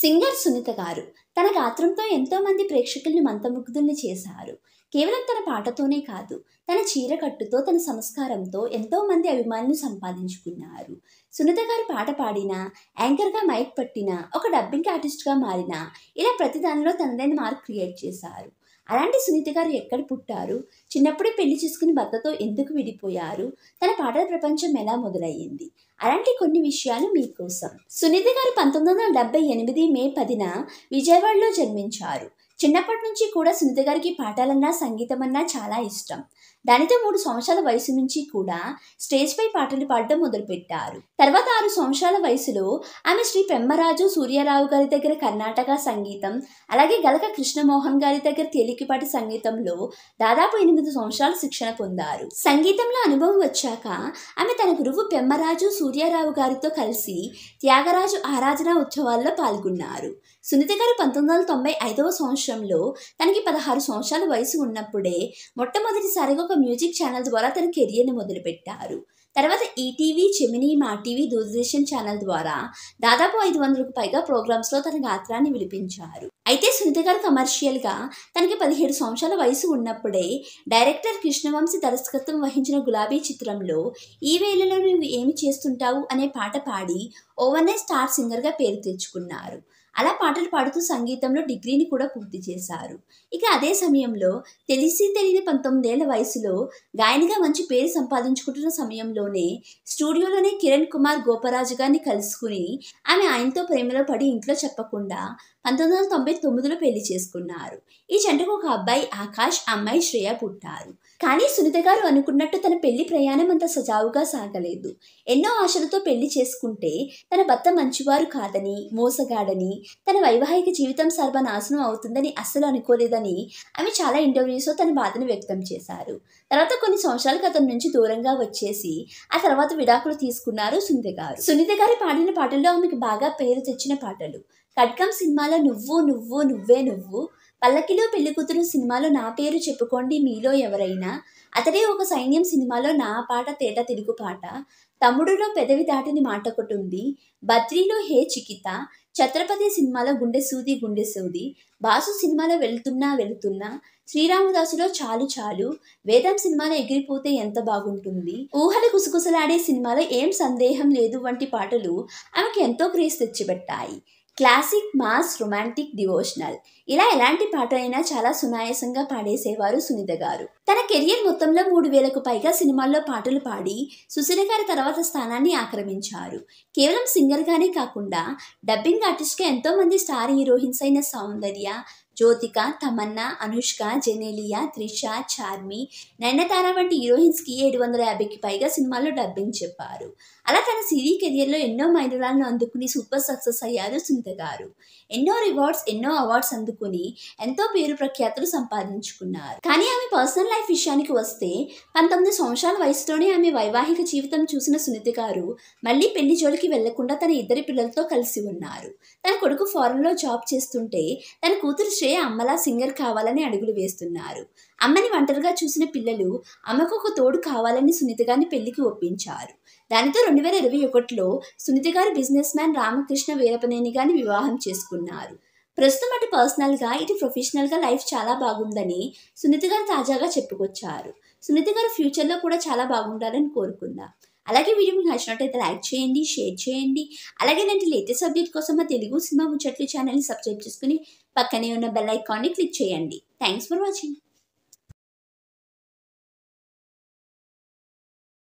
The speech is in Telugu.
సింగర్ సునీత గారు తన గాత్రంతో ఎంతోమంది ప్రేక్షకుల్ని మంతముగ్ధుల్ని చేశారు కేవలం తన పాటతోనే కాదు తన చీరకట్టుతో తన సంస్కారంతో ఎంతోమంది అభిమానులు సంపాదించుకున్నారు సునీత గారు పాట పాడిన యాంకర్గా మైక్ పట్టిన ఒక డబ్బింగ్ ఆర్టిస్ట్గా మారిన ఇలా ప్రతి దానిలో తనదైన మార్క్ క్రియేట్ చేశారు అలాంటి సునీత గారు ఎక్కడ పుట్టారు చిన్నప్పుడే పెళ్లి చేసుకుని భర్తతో ఎందుకు విడిపోయారు తన పాటల ప్రపంచం ఎలా మొదలయ్యింది అలాంటి కొన్ని విషయాలు మీకోసం సునీత గారు పంతొమ్మిది వందల డెబ్బై ఎనిమిది మే పదిన విజయవాడలో జన్మించారు చిన్నప్పటి నుంచి కూడా సునీత గారికి పాఠాలన్నా అన్నా చాలా ఇష్టం దానితో మూడు సంవత్సరాల వయసు నుంచి కూడా స్టేజ్పై పాటలు పాడడం మొదలుపెట్టారు తర్వాత ఆరు సంవత్సరాల వయసులో ఆమె శ్రీ పెమ్మరాజు సూర్యారావు గారి దగ్గర కర్ణాటక సంగీతం అలాగే గలక కృష్ణమోహన్ గారి దగ్గర తేలికపాటి సంగీతంలో దాదాపు ఎనిమిది సంవత్సరాల శిక్షణ పొందారు సంగీతంలో అనుభవం వచ్చాక ఆమె తన గురువు పెమ్మరాజు సూర్యారావు గారితో కలిసి త్యాగరాజు ఆరాధన ఉత్సవాల్లో పాల్గొన్నారు సునీత గారు పంతొమ్మిది వందల తొంభై ఐదవ సంవత్సరంలో తనకి పదహారు సంవత్సరాల వయసు ఉన్నప్పుడే మొట్టమొదటిసారిగా ఒక మ్యూజిక్ ఛానల్ ద్వారా తన కెరియర్ని మొదలుపెట్టారు తర్వాత ఈటీవీ చెమిని మా టీవీ దూరదర్శన్ ఛానల్ ద్వారా దాదాపు ఐదు వందలకు పైగా ప్రోగ్రామ్స్లో తన గాత్రాన్ని విలిపించారు అయితే సునీత గారు కమర్షియల్గా తనకి పదిహేడు సంవత్సరాల వయసు ఉన్నప్పుడే డైరెక్టర్ కృష్ణవంశీ దర్శకత్వం వహించిన గులాబీ చిత్రంలో ఈ వేళలో నువ్వు ఏమి చేస్తుంటావు అనే పాట పాడి ఓవర్ స్టార్ సింగర్గా పేరు తెచ్చుకున్నారు అలా పాటలు పాడుతూ సంగీతంలో డిగ్రీని కూడా పూర్తి చేశారు ఇక అదే సమయంలో తెలిసి తెలియని పంతొమ్మిదేళ్ల వయసులో గాయనిగా మంచి పేరు సంపాదించుకుంటున్న సమయంలోనే స్టూడియోలోనే కిరణ్ కుమార్ గోపరాజు గారిని కలుసుకుని ఆమె ఆయనతో ప్రేమలో పడి ఇంట్లో చెప్పకుండా పంతొమ్మిది వందల తొంభై తొమ్మిదిలో పెళ్లి చేసుకున్నారు ఈ చెంటకు ఒక అబ్బాయి ఆకాష్ అమ్మాయి శ్రేయ పుట్టారు కానీ సునీత గారు అనుకున్నట్టు తన పెళ్లి ప్రయాణం అంత సజావుగా సాగలేదు ఎన్నో ఆశలతో పెళ్లి చేసుకుంటే తన భర్త మంచివారు కాదని మోసగాడని తన వైవాహిక జీవితం సర్వనాశనం అవుతుందని అస్సలు అనుకోలేదని ఆమె చాలా ఇంటర్వ్యూస్లో తన బాధను వ్యక్తం చేశారు తర్వాత కొన్ని సంవత్సరాలకు అతని నుంచి దూరంగా వచ్చేసి ఆ తర్వాత విడాకులు తీసుకున్నారు సునీత గారు సునీత గారు పాడిన పాటల్లో ఆమెకు బాగా పేరు తెచ్చిన పాటలు కట్కం సినిమాలో నువ్వు నువ్వు నువ్వే నువ్వు పల్లకిలో కూతురు సినిమాలో నా పేరు చెప్పుకోండి మీలో ఎవరైనా అతడే ఒక సైన్యం సినిమాలో నా పాట తేట తిరుగు పాట తమ్ముడులో పెదవి దాటిని మాట కొట్టుంది బద్రీలో హే చికిత ఛత్రపతి సినిమాలో గుండె సూది గుండె సూది బాసు సినిమాలో వెళ్తున్నా వెళుతున్నా శ్రీరామదాసులో చాలు చాలు వేదం సినిమాలో ఎగిరిపోతే ఎంత బాగుంటుంది ఊహలు కుసుకుసలాడే సినిమాలో ఏం సందేహం లేదు వంటి పాటలు ఆమెకు ఎంతో క్రేజ్ తెచ్చిపెట్టాయి క్లాసిక్ మాస్ రొమాంటిక్ డివోషనల్ ఇలా ఎలాంటి పాటలైనా చాలా సునాయాసంగా పాడేసేవారు సునీత గారు తన కెరియర్ మొత్తంలో మూడు వేలకు పైగా సినిమాల్లో పాటలు పాడి సుశీల గారి తర్వాత స్థానాన్ని ఆక్రమించారు కేవలం సింగర్గానే కాకుండా డబ్బింగ్ ఆర్టిస్ట్గా ఎంతోమంది స్టార్ హీరోయిన్స్ అయిన సౌందర్య జ్యోతిక తమన్నా అనుష్క జెనేలియా త్రిష చార్మి నయనతార వంటి హీరోయిన్స్ కి ఏడు వందల యాభైకి పైగా సినిమాల్లో డబ్బింగ్ చెప్పారు అలా తన సినీ కెరియర్లో ఎన్నో మైలురాలను అందుకుని సూపర్ సక్సెస్ అయ్యారు సునీత గారు ఎన్నో రివార్డ్స్ ఎన్నో అవార్డ్స్ అందుకుని ఎంతో పేరు ప్రఖ్యాతులు సంపాదించుకున్నారు కానీ ఆమె పర్సనల్ లైఫ్ విషయానికి వస్తే పంతొమ్మిది సంవత్సరాల వయసులోనే ఆమె వైవాహిక జీవితం చూసిన సునీత గారు మళ్ళీ పెళ్లి జోలికి వెళ్లకుండా తన ఇద్దరి పిల్లలతో కలిసి ఉన్నారు తన కొడుకు ఫారెన్లో జాబ్ చేస్తుంటే తన కూతురు చూస్తే అమ్మలా సింగర్ కావాలని అడుగులు వేస్తున్నారు అమ్మని ఒంటరిగా చూసిన పిల్లలు అమ్మకు ఒక తోడు కావాలని సునీత గారిని పెళ్లికి ఒప్పించారు దానితో రెండు వేల ఇరవై ఒకటిలో సునీత గారు బిజినెస్ మ్యాన్ రామకృష్ణ వీరపనేని గారిని వివాహం చేసుకున్నారు ప్రస్తుతం అటు పర్సనల్గా ఇటు ప్రొఫెషనల్గా లైఫ్ చాలా బాగుందని సునీత గారు తాజాగా చెప్పుకొచ్చారు సునీత గారు ఫ్యూచర్లో కూడా చాలా బాగుండాలని కోరుకుందాం అలాగే వీడియో మీకు నచ్చినట్టయితే లైక్ చేయండి షేర్ చేయండి అలాగే ఇలాంటి లేటెస్ట్ అప్డేట్ కోసం మా తెలుగు సినిమా ముచ్చట్లు ఛానల్ని సబ్స్క్రైబ్ చేసుకుని పక్కనే ఉన్న బెల్ ఐకాన్ని క్లిక్ చేయండి థ్యాంక్స్ ఫర్ వాచింగ్